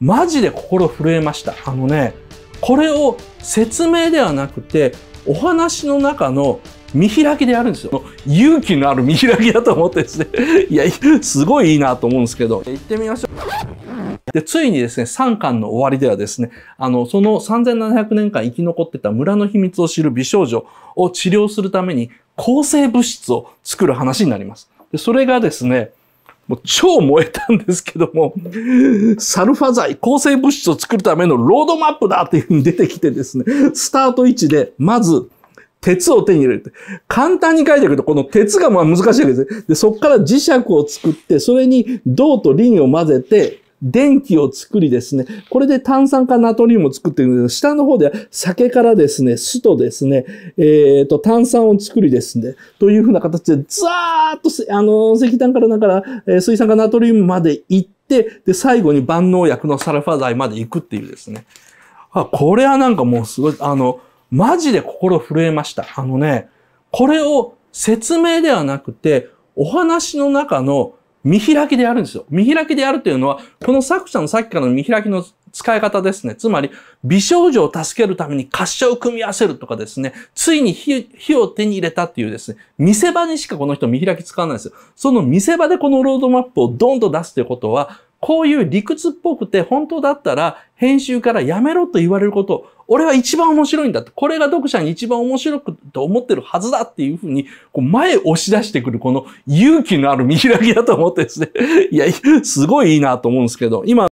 マジで心震えました。あのね、これを説明ではなくて、お話の中の見開きでやるんですよ。勇気のある見開きだと思ってですね。いや、すごいいいなと思うんですけど。行ってみましょう。で、ついにですね、3巻の終わりではですね、あの、その3700年間生き残ってた村の秘密を知る美少女を治療するために、抗生物質を作る話になります。で、それがですね、もう超燃えたんですけども、サルファ剤、抗生物質を作るためのロードマップだっていうふうに出てきてですね、スタート位置で、まず、鉄を手に入れる。簡単に書いてあるけど、この鉄がまあ難しいわけですね。で、そこから磁石を作って、それに銅とリンを混ぜて、電気を作りですね、これで炭酸化ナトリウムを作ってるんですけど、下の方では酒からですね、酢とですね、えっ、ー、と、炭酸を作りですね、というふうな形で、ザーッと、あの、石炭からだから、え水酸化ナトリウムまで行って、で、最後に万能薬のサルファ剤まで行くっていうですね。あ、これはなんかもうすごい、あの、マジで心震えました。あのね、これを説明ではなくて、お話の中の見開きでやるんですよ。見開きでやるというのは、この作者のさっきからの見開きの使い方ですね。つまり、美少女を助けるために滑車を組み合わせるとかですね、ついに火を手に入れたっていうですね、見せ場にしかこの人見開き使わないんですよ。その見せ場でこのロードマップをどんどん出すということは、こういう理屈っぽくて、本当だったら、編集からやめろと言われること、俺は一番面白いんだって、これが読者に一番面白くと思ってるはずだっていうふうに、こう前押し出してくる、この勇気のある見開きだと思ってですね、いや、すごいいいなと思うんですけど、今、